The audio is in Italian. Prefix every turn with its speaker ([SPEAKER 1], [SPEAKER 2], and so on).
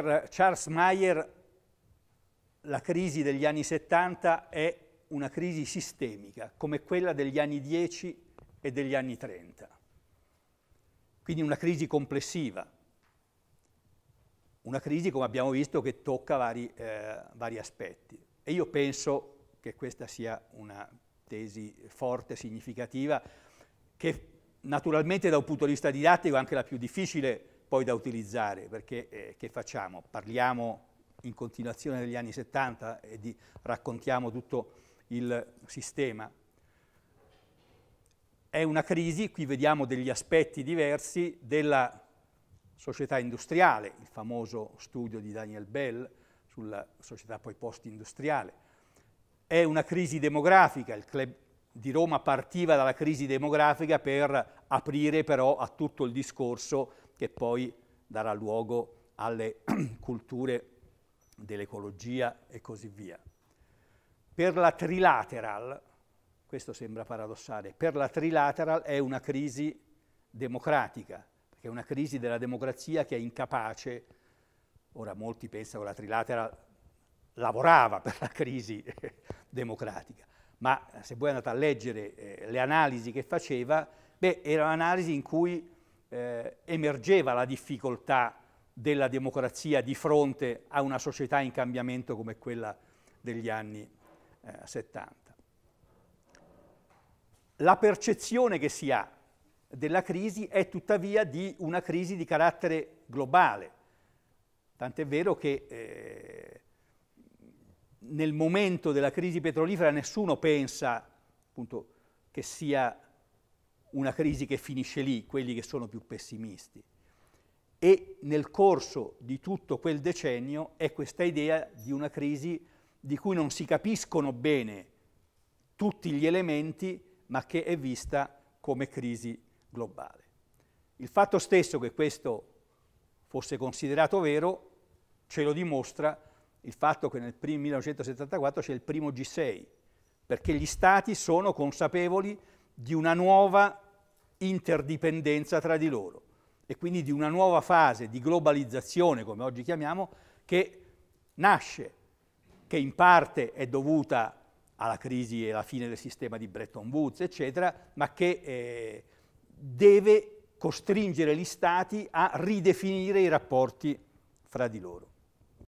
[SPEAKER 1] Per Charles Mayer la crisi degli anni 70 è una crisi sistemica, come quella degli anni 10 e degli anni 30. Quindi una crisi complessiva, una crisi come abbiamo visto che tocca vari, eh, vari aspetti. E io penso che questa sia una tesi forte, significativa, che naturalmente da un punto di vista didattico è anche la più difficile poi da utilizzare, perché eh, che facciamo? Parliamo in continuazione degli anni 70 e di, raccontiamo tutto il sistema. È una crisi, qui vediamo degli aspetti diversi della società industriale, il famoso studio di Daniel Bell sulla società poi post-industriale. È una crisi demografica, il club di Roma partiva dalla crisi demografica per aprire però a tutto il discorso che poi darà luogo alle culture dell'ecologia e così via. Per la trilateral, questo sembra paradossale, per la trilateral è una crisi democratica, perché è una crisi della democrazia che è incapace, ora molti pensano che la trilateral lavorava per la crisi democratica, ma se voi andate a leggere eh, le analisi che faceva, beh, era un'analisi in cui eh, emergeva la difficoltà della democrazia di fronte a una società in cambiamento come quella degli anni eh, 70. La percezione che si ha della crisi è tuttavia di una crisi di carattere globale, tant'è vero che eh, nel momento della crisi petrolifera nessuno pensa appunto, che sia una crisi che finisce lì, quelli che sono più pessimisti. E nel corso di tutto quel decennio è questa idea di una crisi di cui non si capiscono bene tutti gli elementi, ma che è vista come crisi globale. Il fatto stesso che questo fosse considerato vero ce lo dimostra il fatto che nel 1974 c'è il primo G6, perché gli stati sono consapevoli di una nuova interdipendenza tra di loro e quindi di una nuova fase di globalizzazione, come oggi chiamiamo, che nasce, che in parte è dovuta alla crisi e alla fine del sistema di Bretton Woods, eccetera, ma che eh, deve costringere gli Stati a ridefinire i rapporti fra di loro.